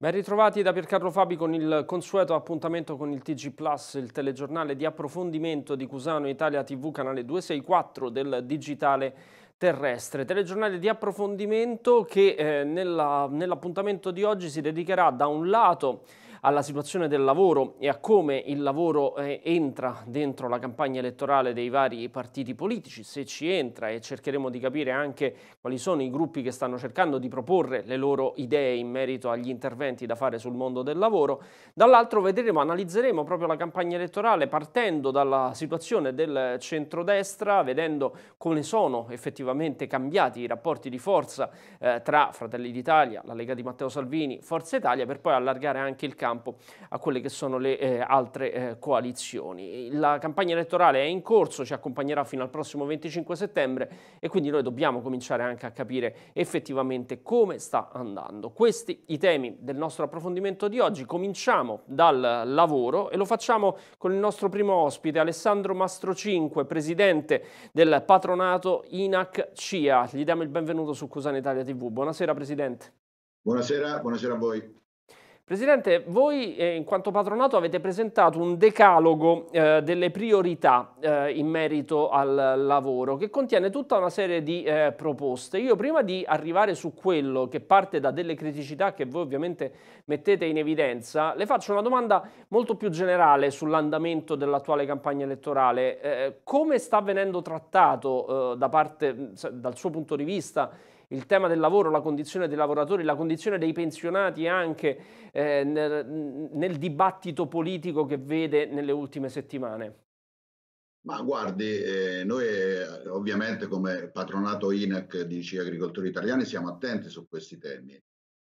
Ben ritrovati da Piercarlo Fabi con il consueto appuntamento con il TG Plus, il telegiornale di approfondimento di Cusano Italia TV, canale 264 del digitale terrestre. Telegiornale di approfondimento che eh, nell'appuntamento di oggi si dedicherà da un lato alla situazione del lavoro e a come il lavoro eh, entra dentro la campagna elettorale dei vari partiti politici, se ci entra e cercheremo di capire anche quali sono i gruppi che stanno cercando di proporre le loro idee in merito agli interventi da fare sul mondo del lavoro. Dall'altro vedremo, analizzeremo proprio la campagna elettorale partendo dalla situazione del centrodestra, vedendo come sono effettivamente cambiati i rapporti di forza eh, tra Fratelli d'Italia, la Lega di Matteo Salvini, Forza Italia, per poi allargare anche il campo campo a quelle che sono le eh, altre eh, coalizioni. La campagna elettorale è in corso, ci accompagnerà fino al prossimo 25 settembre e quindi noi dobbiamo cominciare anche a capire effettivamente come sta andando. Questi i temi del nostro approfondimento di oggi. Cominciamo dal lavoro e lo facciamo con il nostro primo ospite Alessandro Mastrocinque, presidente del patronato INAC CIA. Gli diamo il benvenuto su Cusana Italia TV. Buonasera Presidente. Buonasera, buonasera a voi. Presidente, voi eh, in quanto patronato avete presentato un decalogo eh, delle priorità eh, in merito al lavoro che contiene tutta una serie di eh, proposte. Io prima di arrivare su quello che parte da delle criticità che voi ovviamente mettete in evidenza, le faccio una domanda molto più generale sull'andamento dell'attuale campagna elettorale. Eh, come sta venendo trattato da parte, dal suo punto di vista, il tema del lavoro, la condizione dei lavoratori, la condizione dei pensionati anche eh, nel, nel dibattito politico che vede nelle ultime settimane? Ma guardi, eh, noi eh, ovviamente come patronato INAC di C Agricoltori Italiani siamo attenti su questi temi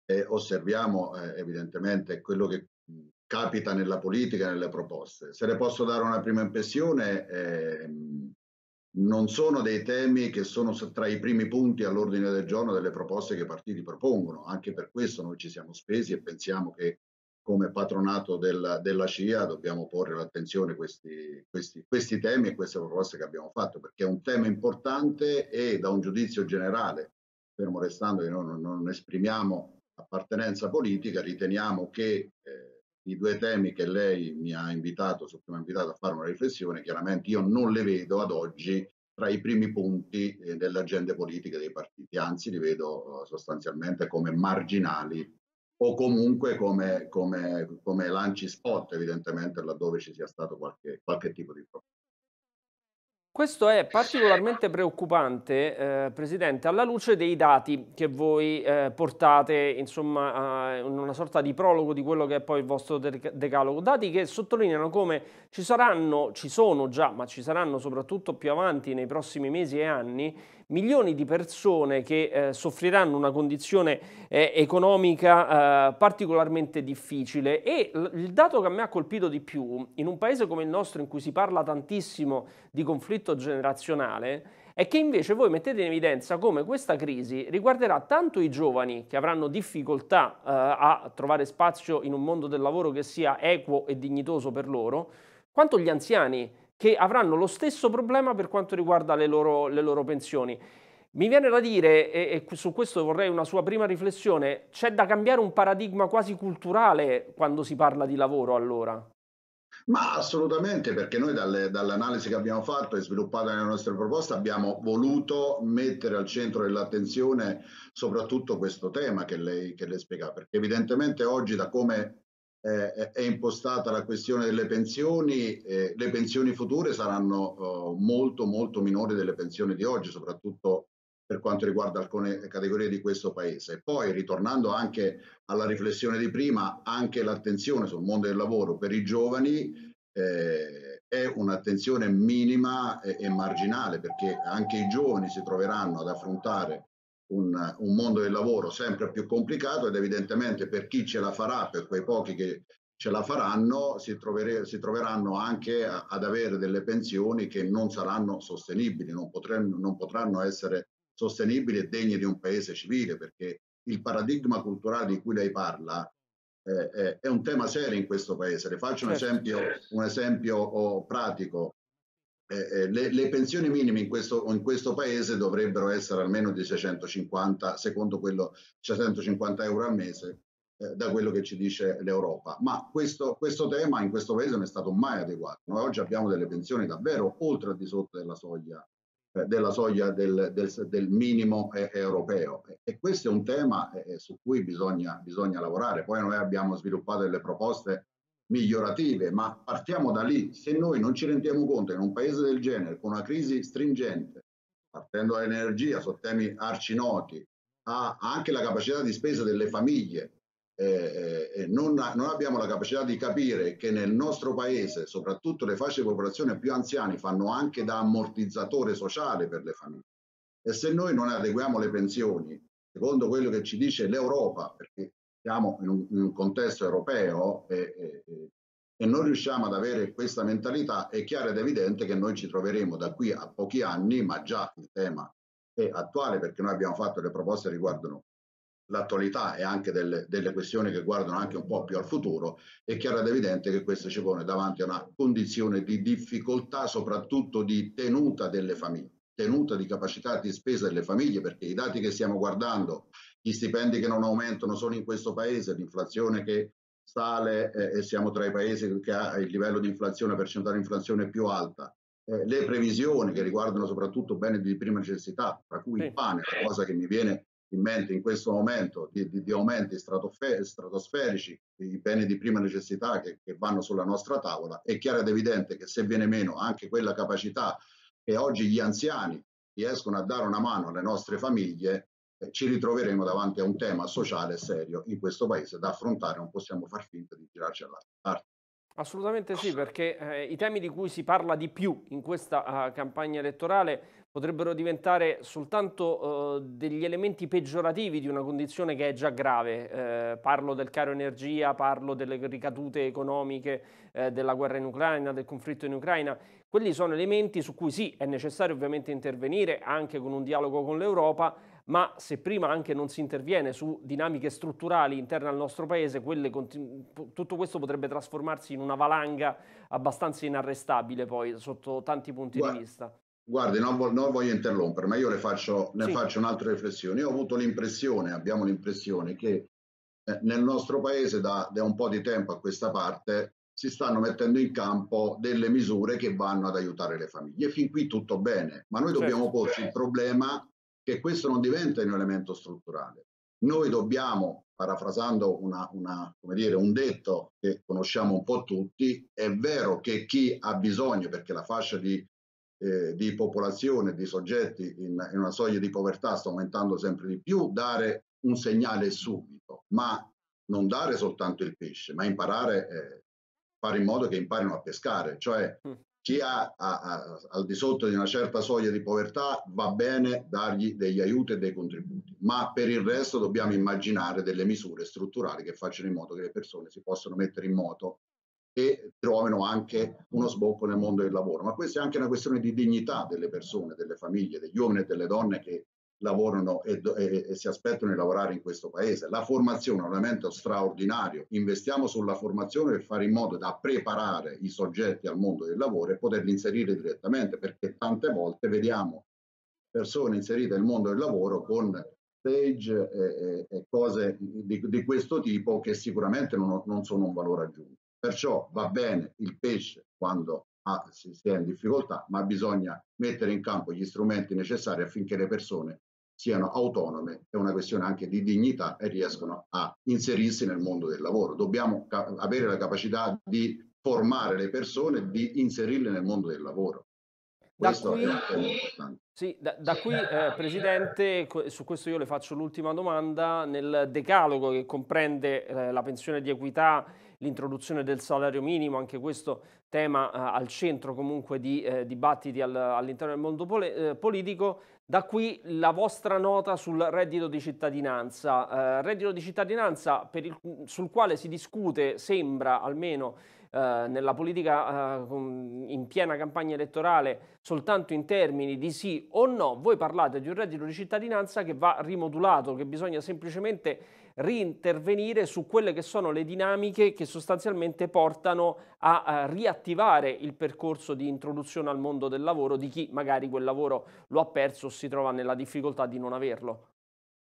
e osserviamo eh, evidentemente quello che mm, capita nella politica, e nelle proposte. Se le posso dare una prima impressione, eh, non sono dei temi che sono tra i primi punti all'ordine del giorno delle proposte che i partiti propongono. Anche per questo noi ci siamo spesi e pensiamo che come patronato della, della CIA dobbiamo porre l'attenzione a questi, questi, questi temi e queste proposte che abbiamo fatto, perché è un tema importante e da un giudizio generale, fermo restando che noi non, non esprimiamo appartenenza politica, riteniamo che... Eh, i due temi che lei mi ha invitato, su cui mi ha invitato a fare una riflessione, chiaramente io non le vedo ad oggi tra i primi punti eh, delle agende politiche dei partiti, anzi li vedo eh, sostanzialmente come marginali o comunque come, come, come lanci spot evidentemente laddove ci sia stato qualche, qualche tipo di problema. Questo è particolarmente preoccupante, eh, Presidente, alla luce dei dati che voi eh, portate, insomma, eh, in una sorta di prologo di quello che è poi il vostro decalogo. Dati che sottolineano come ci saranno, ci sono già, ma ci saranno soprattutto più avanti nei prossimi mesi e anni, milioni di persone che eh, soffriranno una condizione eh, economica eh, particolarmente difficile e il dato che a me ha colpito di più, in un paese come il nostro in cui si parla tantissimo di conflitto generazionale, è che invece voi mettete in evidenza come questa crisi riguarderà tanto i giovani che avranno difficoltà eh, a trovare spazio in un mondo del lavoro che sia equo e dignitoso per loro, quanto gli anziani che avranno lo stesso problema per quanto riguarda le loro, le loro pensioni. Mi viene da dire, e, e, su questo vorrei una sua prima riflessione, c'è da cambiare un paradigma quasi culturale quando si parla di lavoro allora? Ma assolutamente, perché noi dalle, dall'analisi che abbiamo fatto e sviluppata nella nostra proposta abbiamo voluto mettere al centro dell'attenzione soprattutto questo tema che lei, che lei spiega, perché evidentemente oggi da come eh, è impostata la questione delle pensioni, eh, le pensioni future saranno eh, molto molto minori delle pensioni di oggi, soprattutto per quanto riguarda alcune categorie di questo paese. Poi, ritornando anche alla riflessione di prima, anche l'attenzione sul mondo del lavoro per i giovani eh, è un'attenzione minima e, e marginale, perché anche i giovani si troveranno ad affrontare un, un, mondo del lavoro sempre più complicato ed evidentemente per chi ce la farà, per quei pochi che ce la faranno, si, trovere, si troveranno anche a, ad avere delle pensioni che non saranno sostenibili, non, potranno, non potranno essere sostenibili e degne di un paese civile, perché il paradigma culturale di cui lei parla eh, eh, è un tema serio in questo paese. Le faccio un certo. esempio, un esempio oh, pratico. Eh, eh, le, le, pensioni minime in questo, in questo, paese dovrebbero essere almeno di 650, secondo quello 650 euro al mese, eh, da quello che ci dice l'Europa. Ma questo, questo, tema in questo paese non è stato mai adeguato. Noi oggi abbiamo delle pensioni davvero oltre al di sotto della soglia, eh, della soglia del, del, del, minimo eh, europeo. E, questo è un tema eh, su cui bisogna, bisogna lavorare. Poi noi abbiamo sviluppato delle proposte migliorative, ma partiamo da lì. Se noi non ci rendiamo conto in un paese del genere, con una crisi stringente, partendo dall'energia su temi arcinoti, a anche la capacità di spesa delle famiglie, eh, eh, non, non abbiamo la capacità di capire che nel nostro paese, soprattutto le fasce di popolazione più anziane, fanno anche da ammortizzatore sociale per le famiglie. E se noi non adeguiamo le pensioni, secondo quello che ci dice l'Europa, perché siamo in un, in un contesto europeo e, e, e, non riusciamo ad avere questa mentalità, è chiaro ed evidente che noi ci troveremo da qui a pochi anni, ma già il tema è attuale perché noi abbiamo fatto le proposte che riguardano l'attualità e anche delle, delle questioni che guardano anche un po' più al futuro, è chiaro ed evidente che questo ci pone davanti a una condizione di difficoltà, soprattutto di tenuta delle famiglie tenuta di capacità di spesa delle famiglie, perché i dati che stiamo guardando gli stipendi che non aumentano sono in questo paese, l'inflazione che sale eh, e siamo tra i paesi che ha il livello di inflazione, percentuale di inflazione più alta. Eh, le previsioni che riguardano soprattutto beni di prima necessità, tra cui il pane, la cosa che mi viene in mente in questo momento di, di, di aumenti stratosferici, i beni di prima necessità che, che vanno sulla nostra tavola, è chiaro ed evidente che se viene meno anche quella capacità che oggi gli anziani riescono a dare una mano alle nostre famiglie, ci ritroveremo davanti a un tema sociale serio in questo paese da affrontare, non possiamo far finta di tirarci all'altra parte. Assolutamente sì, perché eh, i temi di cui si parla di più in questa uh, campagna elettorale potrebbero diventare soltanto uh, degli elementi peggiorativi di una condizione che è già grave. Eh, parlo del caro energia, parlo delle ricadute economiche eh, della guerra in Ucraina, del conflitto in Ucraina. Quelli sono elementi su cui sì, è necessario ovviamente intervenire anche con un dialogo con l'Europa, ma se prima anche non si interviene su dinamiche strutturali interne al nostro paese, tutto questo potrebbe trasformarsi in una valanga abbastanza inarrestabile poi sotto tanti punti Guarda, di vista. Guardi, non, vo- non, voglio interrompere, ma io faccio, ne sì. faccio un'altra riflessione. Io ho avuto l'impressione, abbiamo l'impressione che eh, nel nostro paese da, da un po' di tempo a questa parte si stanno mettendo in campo delle misure che vanno ad aiutare le famiglie. Fin qui tutto bene, ma noi certo. dobbiamo porci il problema che questo non diventa un elemento strutturale. Noi dobbiamo, parafrasando una, una, dire, un detto che conosciamo un po' tutti, è vero che chi ha bisogno, perché la fascia di, eh, di popolazione, di soggetti in, in una soglia di povertà sta aumentando sempre di più, dare un segnale subito, ma non dare soltanto il pesce, ma imparare, eh, fare in modo che imparino a pescare, cioè mm chi ha, ha, ha, al di sotto di una certa soglia di povertà va bene dargli degli aiuti e dei contributi, ma per il resto dobbiamo immaginare delle misure strutturali che facciano in modo che le persone si possano mettere in moto e trovino anche uno sbocco nel mondo del lavoro. Ma questa è anche una questione di dignità delle persone, delle famiglie, degli uomini e delle donne che lavorano e, e, e, si aspettano di lavorare in questo paese. La formazione è un elemento straordinario, investiamo sulla formazione per fare in modo da preparare i soggetti al mondo del lavoro e poterli inserire direttamente, perché tante volte vediamo persone inserite nel mondo del lavoro con stage e, e cose di, di, questo tipo che sicuramente non, non, sono un valore aggiunto. Perciò va bene il pesce quando ha, si, si è in difficoltà, ma bisogna mettere in campo gli strumenti necessari affinché le persone siano autonome, è una questione anche di dignità e riescono a inserirsi nel mondo del lavoro. Dobbiamo ca- avere la capacità di formare le persone, di inserirle nel mondo del lavoro. Da qui, sì, da, da qui, eh, Presidente, su questo io le faccio l'ultima domanda. Nel decalogo che comprende eh, la pensione di equità, l'introduzione del salario minimo, anche questo tema eh, al centro comunque di eh, dibattiti al, all'interno del mondo pole, eh, politico, da qui la vostra nota sul reddito di cittadinanza. Eh, reddito di cittadinanza il, sul quale si discute, sembra almeno eh, nella politica eh, in piena campagna elettorale soltanto in termini di sì o no, voi parlate di un reddito di cittadinanza che va rimodulato, che bisogna semplicemente riintervenire su quelle che sono le dinamiche che sostanzialmente portano a, a, riattivare il percorso di introduzione al mondo del lavoro di chi magari quel lavoro lo ha perso o si trova nella difficoltà di non averlo.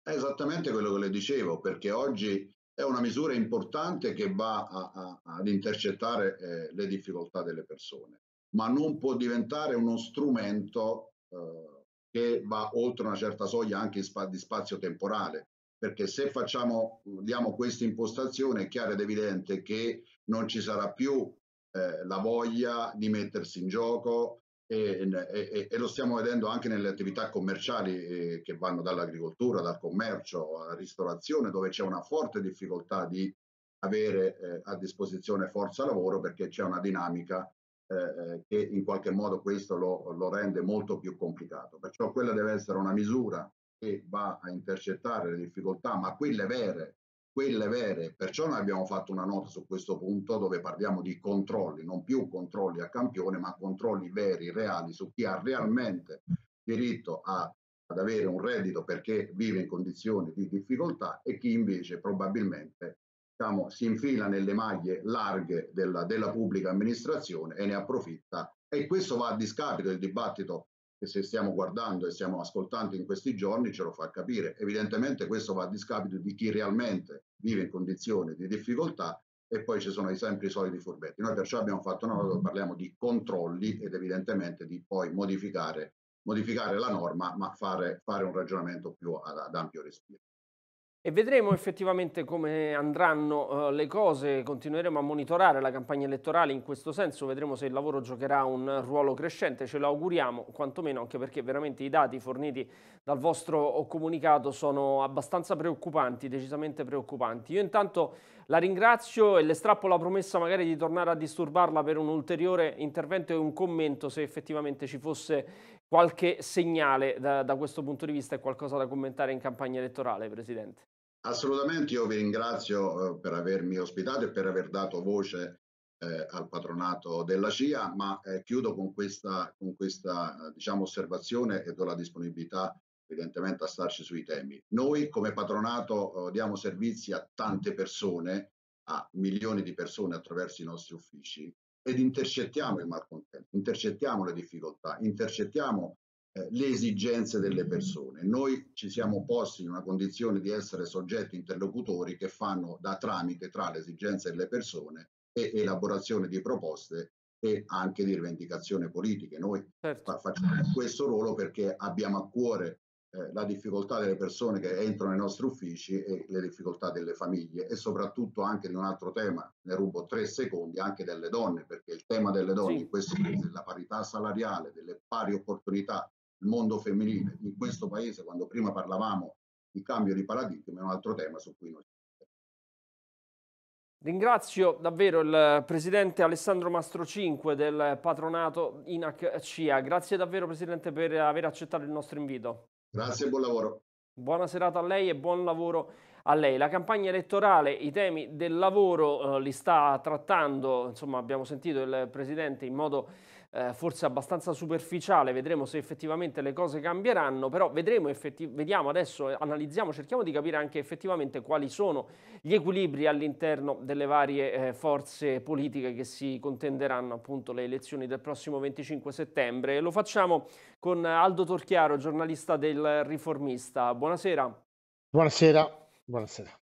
È esattamente quello che le dicevo, perché oggi è una misura importante che va a, a, ad intercettare eh, le difficoltà delle persone, ma non può diventare uno strumento eh, che va oltre una certa soglia anche spa- di spazio temporale, perché se facciamo, diamo questa impostazione è chiaro ed evidente che non ci sarà più eh, la voglia di mettersi in gioco, e, e, e, lo stiamo vedendo anche nelle attività commerciali eh, che vanno dall'agricoltura, dal commercio, alla ristorazione, dove c'è una forte difficoltà di avere eh, a disposizione forza lavoro perché c'è una dinamica eh, eh, che in qualche modo questo lo, lo, rende molto più complicato. Perciò quella deve essere una misura che va a intercettare le difficoltà, ma quelle vere quelle vere. Perciò noi abbiamo fatto una nota su questo punto dove parliamo di controlli, non più controlli a campione, ma controlli veri, reali, su chi ha realmente diritto a, ad avere un reddito perché vive in condizioni di difficoltà e chi invece probabilmente diciamo, si infila nelle maglie larghe della, della pubblica amministrazione e ne approfitta. E questo va a discapito del dibattito che se stiamo guardando e stiamo ascoltando in questi giorni ce lo fa capire. Evidentemente questo va a discapito di chi realmente vive in condizioni di difficoltà e poi ci sono sempre i soliti furbetti. Noi perciò abbiamo fatto una cosa, mm-hmm. parliamo di controlli ed evidentemente di poi modificare, modificare la norma, ma fare, fare un ragionamento più ad, ad ampio respiro. E vedremo effettivamente come andranno uh, le cose, continueremo a monitorare la campagna elettorale in questo senso, vedremo se il lavoro giocherà un ruolo crescente, ce lo auguriamo, quantomeno anche perché veramente i dati forniti dal vostro comunicato sono abbastanza preoccupanti, decisamente preoccupanti. Io intanto la ringrazio e le strappo la promessa magari di tornare a disturbarla per un ulteriore intervento e un commento se effettivamente ci fosse qualche segnale da, da questo punto di vista e qualcosa da commentare in campagna elettorale, Presidente? Assolutamente, io vi ringrazio eh, per avermi ospitato e per aver dato voce eh, al patronato della CIA, ma eh, chiudo con questa, con questa eh, diciamo, osservazione e do la disponibilità evidentemente a starci sui temi. Noi come patronato eh, diamo servizi a tante persone, a milioni di persone attraverso i nostri uffici ed intercettiamo il malcontento, intercettiamo le difficoltà, intercettiamo eh, le esigenze delle persone. Noi ci siamo posti in una condizione di essere soggetti interlocutori che fanno da tramite tra le esigenze delle persone e elaborazione di proposte e anche di rivendicazioni politiche. Noi certo. facciamo questo ruolo perché abbiamo a cuore eh, la difficoltà delle persone che entrano nei nostri uffici e le difficoltà delle famiglie e soprattutto anche di un altro tema, ne rubo tre secondi, anche delle donne, perché il tema delle donne sì. in questo paese, della parità salariale, delle pari opportunità, il mondo femminile, in questo paese quando prima parlavamo di cambio di paradigma è un altro tema su cui noi Ringrazio davvero il Presidente Alessandro Mastro 5 del patronato INAC CIA. Grazie davvero Presidente per aver accettato il nostro invito. Grazie e buon lavoro. Buona serata a lei e buon lavoro a lei. La campagna elettorale, i temi del lavoro eh, li sta trattando, insomma abbiamo sentito il Presidente in modo eh, forse abbastanza superficiale, vedremo se effettivamente le cose cambieranno, però vedremo, vediamo adesso, analizziamo, cerchiamo di capire anche effettivamente quali sono gli equilibri all'interno delle varie eh, forze politiche che si contenderanno appunto le elezioni del prossimo 25 settembre. E lo facciamo con Aldo Torchiaro, giornalista del Riformista. Buonasera. Buonasera. Buonasera.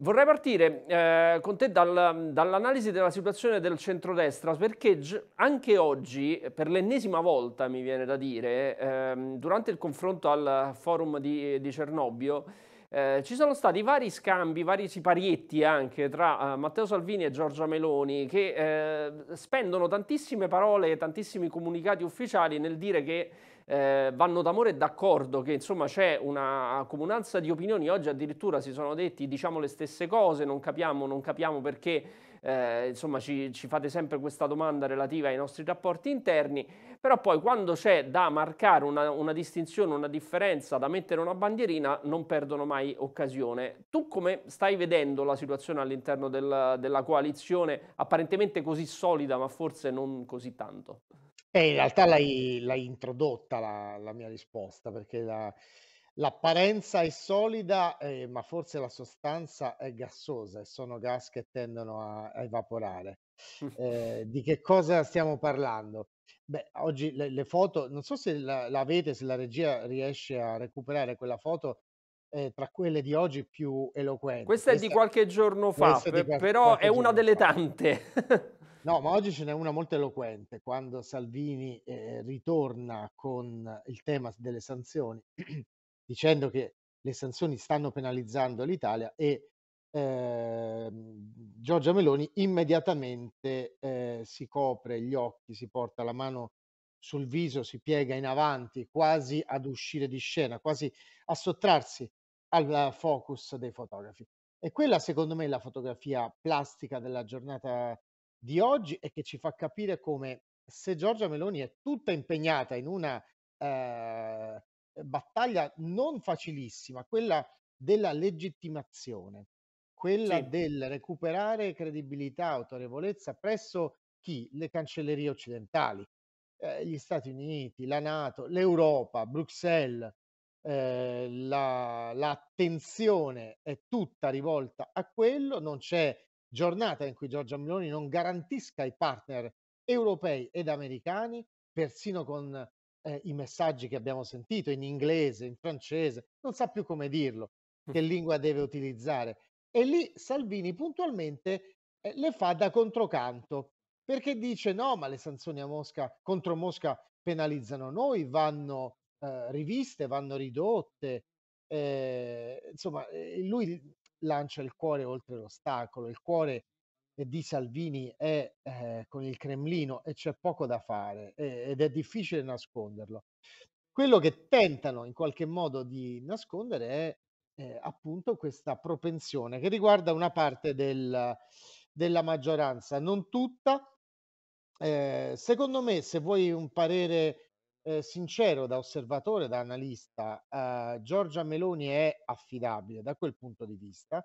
Vorrei partire eh, con te dal, dall'analisi della situazione del centrodestra perché anche oggi, per l'ennesima volta mi viene da dire, eh, durante il confronto al forum di, di Cernobbio, eh, ci sono stati vari scambi, vari siparietti anche tra eh, Matteo Salvini e Giorgia Meloni che eh, spendono tantissime parole e tantissimi comunicati ufficiali nel dire che eh, vanno d'amore e d'accordo, che insomma c'è una comunanza di opinioni, oggi addirittura si sono detti diciamo le stesse cose, non capiamo, non capiamo perché eh, insomma ci, ci fate sempre questa domanda relativa ai nostri rapporti interni, però poi quando c'è da marcare una, una, distinzione, una differenza, da mettere una bandierina, non perdono mai occasione. Tu come stai vedendo la situazione all'interno del, della coalizione apparentemente così solida, ma forse non così tanto? Eh, in realtà l'hai, introdotta la, la, mia risposta, perché la, L'apparenza è solida, eh, ma forse la sostanza è gassosa e sono gas che tendono a, a evaporare. Eh, di che cosa stiamo parlando? Beh, oggi le, le foto, non so se la, se la regia riesce a recuperare quella foto, eh, tra quelle di oggi più eloquente. Questa è di qualche giorno fa, questa di per- qualche, però è una delle fa. tante. No, ma oggi ce n'è una molto eloquente, quando Salvini eh, ritorna con il tema delle sanzioni dicendo che le sanzioni stanno penalizzando l'Italia e eh, Giorgia Meloni immediatamente eh, si copre gli occhi, si porta la mano sul viso, si piega in avanti, quasi ad uscire di scena, quasi a sottrarsi al focus dei fotografi. E quella secondo me è la fotografia plastica della giornata di oggi e che ci fa capire come se Giorgia Meloni è tutta impegnata in una eh, battaglia non facilissima, quella della legittimazione, quella sì. del recuperare credibilità, autorevolezza presso chi? Le cancellerie occidentali, eh, gli Stati Uniti, la Nato, l'Europa, Bruxelles. Eh, la, l'attenzione è tutta rivolta a quello, non c'è giornata in cui Giorgia Meloni non garantisca ai partner europei ed americani, persino con eh, i messaggi che abbiamo sentito in inglese, in francese, non sa più come dirlo, mm. che lingua deve utilizzare. E lì Salvini puntualmente eh, le fa da controcanto, perché dice no, ma le sanzioni a Mosca contro Mosca penalizzano noi, vanno eh, riviste, vanno ridotte. Eh, insomma, eh, lui lancia il cuore oltre l'ostacolo, il cuore di Salvini è eh, con il Cremlino e c'è poco da fare eh, ed è difficile nasconderlo. Quello che tentano in qualche modo di nascondere è eh, appunto questa propensione che riguarda una parte del, della maggioranza, non tutta. Eh, secondo me, se vuoi un parere eh, sincero da osservatore, da analista, eh, Giorgia Meloni è affidabile da quel punto di vista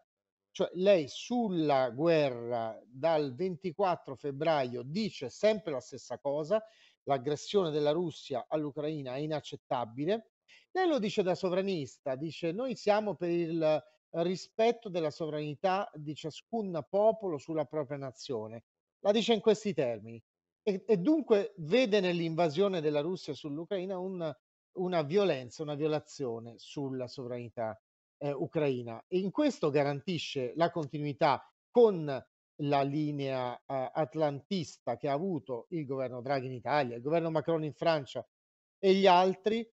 cioè lei sulla guerra dal 24 febbraio dice sempre la stessa cosa, l'aggressione della Russia all'Ucraina è inaccettabile. Lei lo dice da sovranista, dice noi siamo per il rispetto della sovranità di ciascun popolo sulla propria nazione. La dice in questi termini. E, e dunque vede nell'invasione della Russia sull'Ucraina un, una violenza, una violazione sulla sovranità eh, ucraina e in questo garantisce la continuità con la linea eh, atlantista che ha avuto il governo Draghi in Italia, il governo Macron in Francia e gli altri,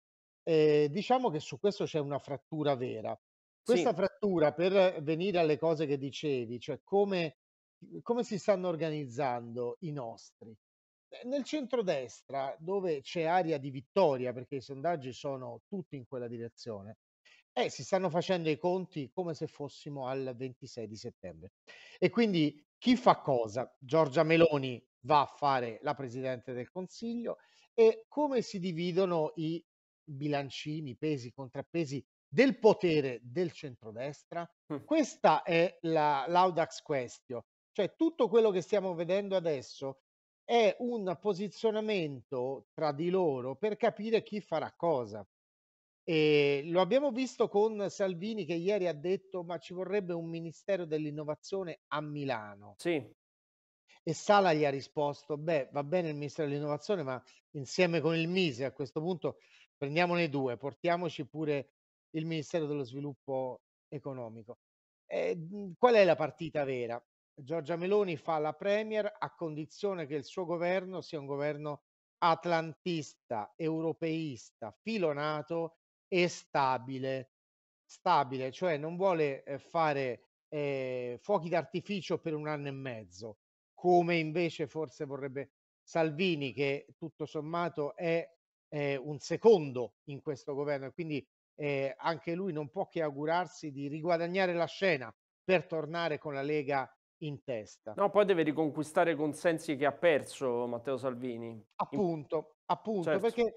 eh, diciamo che su questo c'è una frattura vera. Questa sì. frattura, per venire alle cose che dicevi, cioè come, come si stanno organizzando i nostri? Eh, nel centrodestra, dove c'è aria di vittoria, perché i sondaggi sono tutti in quella direzione, eh, si stanno facendo i conti come se fossimo al 26 di settembre. E quindi chi fa cosa? Giorgia Meloni va a fare la Presidente del Consiglio e come si dividono i bilancini, i pesi, i contrappesi del potere del centrodestra? Mm. Questa è la, l'audax question. Cioè tutto quello che stiamo vedendo adesso è un posizionamento tra di loro per capire chi farà cosa. E lo abbiamo visto con Salvini che ieri ha detto ma ci vorrebbe un Ministero dell'Innovazione a Milano. Sì. E Sala gli ha risposto, beh va bene il Ministero dell'Innovazione ma insieme con il Mise a questo punto prendiamone due, portiamoci pure il Ministero dello Sviluppo Economico. Eh, qual è la partita vera? Giorgia Meloni fa la Premier a condizione che il suo governo sia un governo atlantista, europeista, filonato e stabile. Stabile, cioè non vuole eh, fare eh, fuochi d'artificio per un anno e mezzo, come invece forse vorrebbe Salvini, che tutto sommato è eh, un secondo in questo governo e quindi eh, anche lui non può che augurarsi di riguadagnare la scena per tornare con la Lega in testa. No, poi deve riconquistare consensi che ha perso Matteo Salvini. Appunto, appunto, certo. perché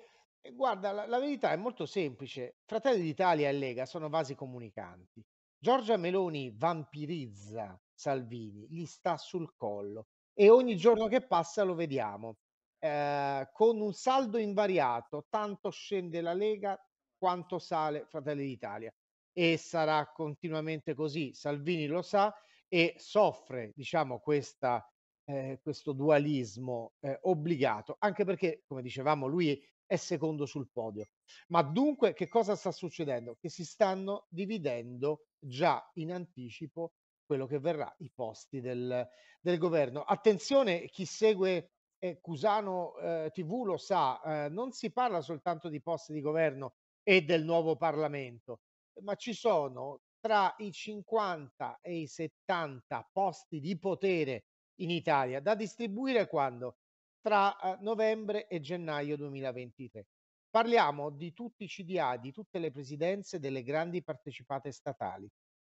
guarda, la, la verità è molto semplice. Fratelli d'Italia e Lega sono vasi comunicanti. Giorgia Meloni vampirizza Salvini, gli sta sul collo e ogni giorno che passa lo vediamo. Eh, con un saldo invariato, tanto scende la Lega quanto sale Fratelli d'Italia e sarà continuamente così. Salvini lo sa e soffre, diciamo, questa, eh, questo dualismo eh, obbligato, anche perché, come dicevamo, lui è secondo sul podio. Ma dunque che cosa sta succedendo? Che si stanno dividendo già in anticipo quello che verrà, i posti del, del governo. Attenzione, chi segue eh, Cusano eh, TV lo sa, eh, non si parla soltanto di posti di governo e del nuovo Parlamento, ma ci sono tra i 50 e i 70 posti di potere in Italia da distribuire quando? tra eh, novembre e gennaio 2023. Parliamo di tutti i CDA, di tutte le presidenze delle grandi partecipate statali,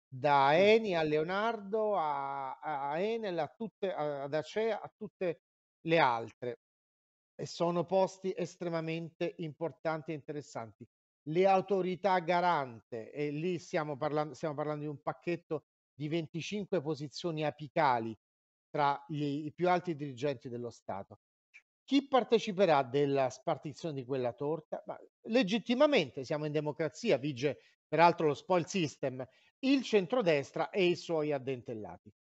da Eni a Leonardo, a, a Enel, a tutte, ad Acea, a tutte le altre. E sono posti estremamente importanti e interessanti. Le autorità garante, e lì stiamo parlando, stiamo parlando di un pacchetto di 25 posizioni apicali tra gli, i più alti dirigenti dello Stato chi parteciperà della spartizione di quella torta? Ma legittimamente siamo in democrazia, vige peraltro lo spoil system, il centrodestra e i suoi addentellati.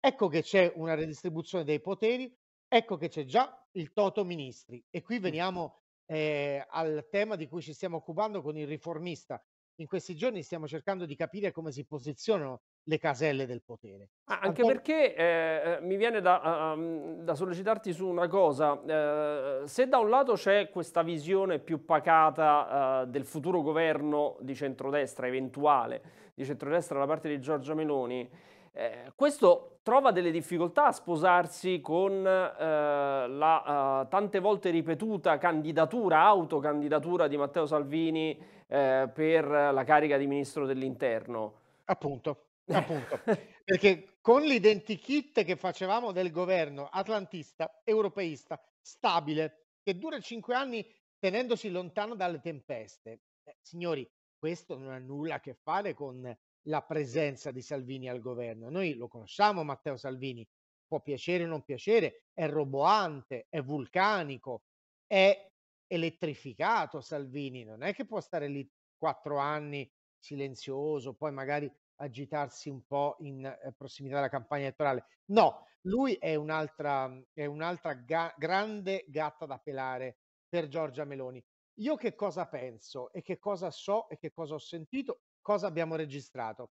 Ecco che c'è una redistribuzione dei poteri, ecco che c'è già il toto ministri. E qui veniamo eh, al tema di cui ci stiamo occupando con il riformista. In questi giorni stiamo cercando di capire come si posizionano le caselle del potere. Ah, anche Ancora... perché eh, eh, mi viene da, um, da, sollecitarti su una cosa, eh, se da un lato c'è questa visione più pacata eh, del futuro governo di centrodestra, eventuale, di centrodestra da parte di Giorgia Meloni, eh, questo trova delle difficoltà a sposarsi con eh, la tante volte ripetuta candidatura, autocandidatura di Matteo Salvini per la carica di ministro dell'interno. Appunto. Appunto, perché con l'identikit che facevamo del governo atlantista, europeista, stabile, che dura cinque anni tenendosi lontano dalle tempeste, eh, signori, questo non ha nulla a che fare con la presenza di Salvini al governo. Noi lo conosciamo Matteo Salvini, può piacere o non piacere, è roboante, è vulcanico, è elettrificato Salvini, non è che può stare lì quattro anni silenzioso, poi magari agitarsi un po' in eh, prossimità della campagna elettorale. No, lui è un'altra, mm, è un'altra ga- grande gatta da pelare per Giorgia Meloni. Io che cosa penso e che cosa so e che cosa ho sentito, cosa abbiamo registrato?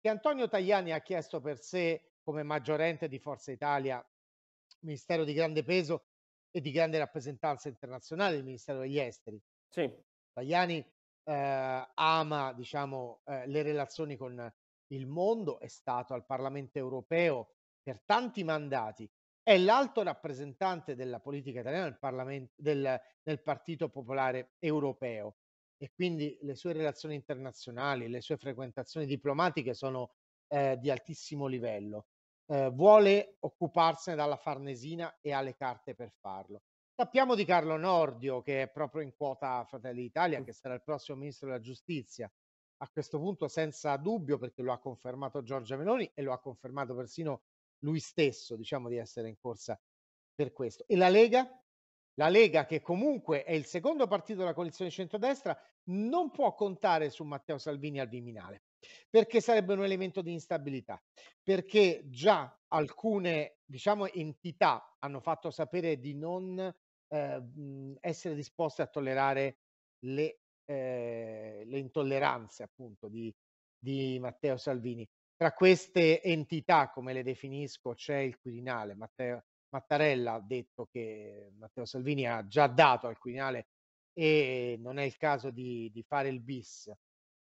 Che Antonio Tajani ha chiesto per sé, come maggiorente di Forza Italia, ministero di grande peso e di grande rappresentanza internazionale, il ministero degli esteri. Sì. Tajani eh, ama diciamo, eh, le relazioni con, il mondo è stato al Parlamento europeo per tanti mandati, è l'alto rappresentante della politica italiana nel, del, nel Partito Popolare Europeo e quindi le sue relazioni internazionali, le sue frequentazioni diplomatiche sono eh, di altissimo livello. Eh, vuole occuparsene dalla Farnesina e ha le carte per farlo. Sappiamo di Carlo Nordio, che è proprio in quota Fratelli d'Italia, che sarà il prossimo ministro della giustizia a questo punto senza dubbio, perché lo ha confermato Giorgia Meloni e lo ha confermato persino lui stesso, diciamo di essere in corsa per questo. E la Lega? La Lega, che comunque è il secondo partito della coalizione centrodestra, non può contare su Matteo Salvini al Viminale, perché sarebbe un elemento di instabilità, perché già alcune diciamo, entità hanno fatto sapere di non eh, essere disposte a tollerare le eh, le intolleranze appunto di, di Matteo Salvini. Tra queste entità, come le definisco, c'è il Quirinale. Matteo, Mattarella ha detto che Matteo Salvini ha già dato al Quirinale e non è il caso di, di fare il bis.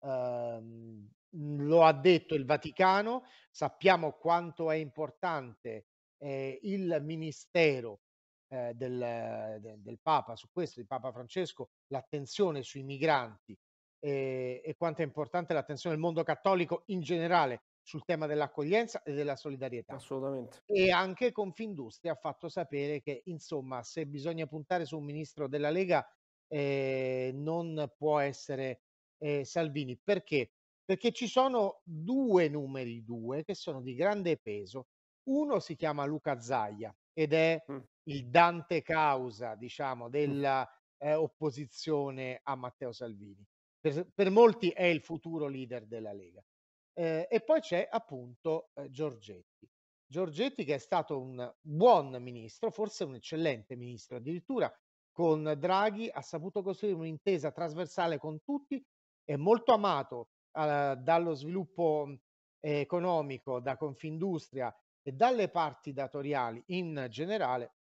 Um, lo ha detto il Vaticano, sappiamo quanto è importante eh, il Ministero eh, del, del, del, Papa su questo, di Papa Francesco, l'attenzione sui migranti eh, e quanto è importante l'attenzione del mondo cattolico in generale sul tema dell'accoglienza e della solidarietà. Assolutamente. E anche Confindustria ha fatto sapere che, insomma, se bisogna puntare su un ministro della Lega, eh, non può essere eh, Salvini. Perché? Perché ci sono due numeri, due, che sono di grande peso. Uno si chiama Luca Zaia, ed è il Dante causa, diciamo, della eh, opposizione a Matteo Salvini. Per, per, molti è il futuro leader della Lega. Eh, e poi c'è appunto eh, Giorgetti. Giorgetti che è stato un buon ministro, forse un eccellente ministro, addirittura con Draghi ha saputo costruire un'intesa trasversale con tutti, è molto amato eh, dallo sviluppo economico, da Confindustria, e dalle parti datoriali in generale,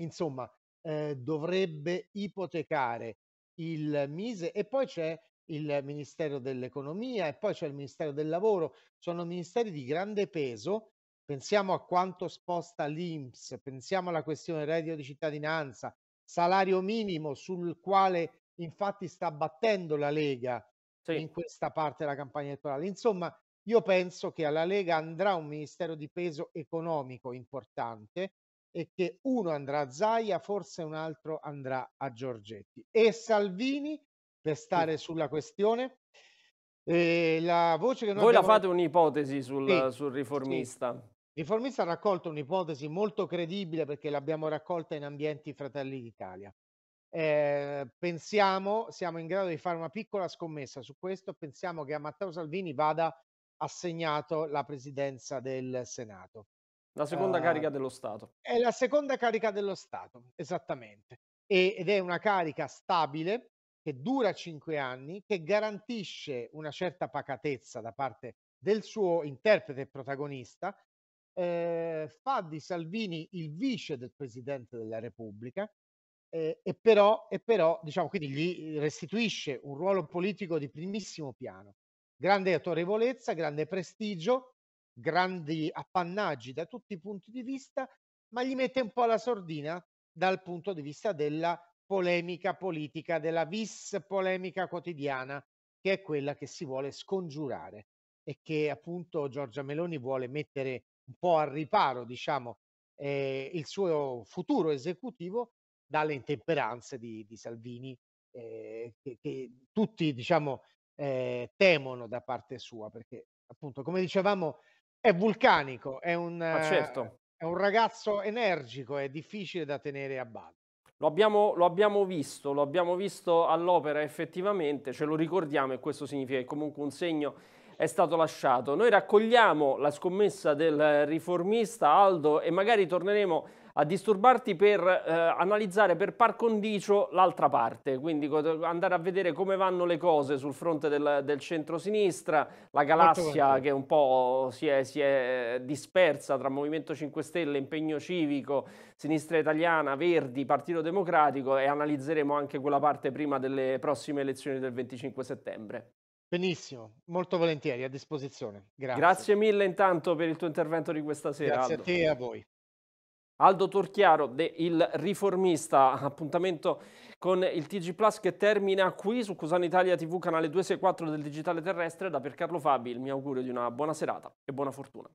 insomma, eh, dovrebbe ipotecare il Mise e poi c'è il Ministero dell'Economia e poi c'è il Ministero del Lavoro, sono ministeri di grande peso. Pensiamo a quanto sposta l'Inps, pensiamo alla questione reddito di cittadinanza, salario minimo sul quale infatti sta battendo la Lega sì. in questa parte della campagna elettorale. Insomma, io penso che alla Lega andrà un ministero di peso economico importante e che uno andrà a Zaia, forse un altro andrà a Giorgetti. E Salvini, per stare sulla questione, eh, la voce che noi Voi abbiamo... la fate un'ipotesi sul, sì, sul, riformista. Sì. Riformista ha raccolto un'ipotesi molto credibile perché l'abbiamo raccolta in ambienti Fratelli d'Italia. Eh, pensiamo, siamo in grado di fare una piccola scommessa su questo, pensiamo che a Matteo Salvini vada assegnato la presidenza del Senato. La seconda uh, carica dello Stato. È la seconda carica dello Stato, esattamente. E, ed è una carica stabile che dura cinque anni, che garantisce una certa pacatezza da parte del suo interprete protagonista, eh, fa di Salvini il vice del Presidente della Repubblica eh, e, però, e però, diciamo, quindi gli restituisce un ruolo politico di primissimo piano grande autorevolezza, grande prestigio, grandi appannaggi da tutti i punti di vista, ma gli mette un po' la sordina dal punto di vista della polemica politica, della vis polemica quotidiana, che è quella che si vuole scongiurare e che appunto Giorgia Meloni vuole mettere un po' al riparo, diciamo, eh, il suo futuro esecutivo dalle intemperanze di, di Salvini, eh, che, che, tutti diciamo, eh, temono da parte sua, perché appunto, come dicevamo, è vulcanico, è un, certo. Eh, è un ragazzo energico, è difficile da tenere a bada. Lo abbiamo, lo abbiamo, visto, lo abbiamo visto all'opera effettivamente, ce lo ricordiamo e questo significa che comunque un segno è stato lasciato. Noi raccogliamo la scommessa del riformista Aldo e magari torneremo a disturbarti per eh, analizzare per par condicio l'altra parte, quindi andare a vedere come vanno le cose sul fronte del, del centro-sinistra, la galassia che un po' si è, si è, dispersa tra Movimento 5 Stelle, Impegno Civico, Sinistra Italiana, Verdi, Partito Democratico e analizzeremo anche quella parte prima delle prossime elezioni del 25 settembre. Benissimo, molto volentieri, a disposizione. Grazie. Grazie mille intanto per il tuo intervento di questa sera. Grazie Aldo. a te e a voi. Aldo Torchiaro, de Il Riformista, appuntamento con il TG Plus che termina qui su Cusano Italia TV, canale 264 del Digitale Terrestre. Da Piercarlo Fabi, il mio augurio di una buona serata e buona fortuna.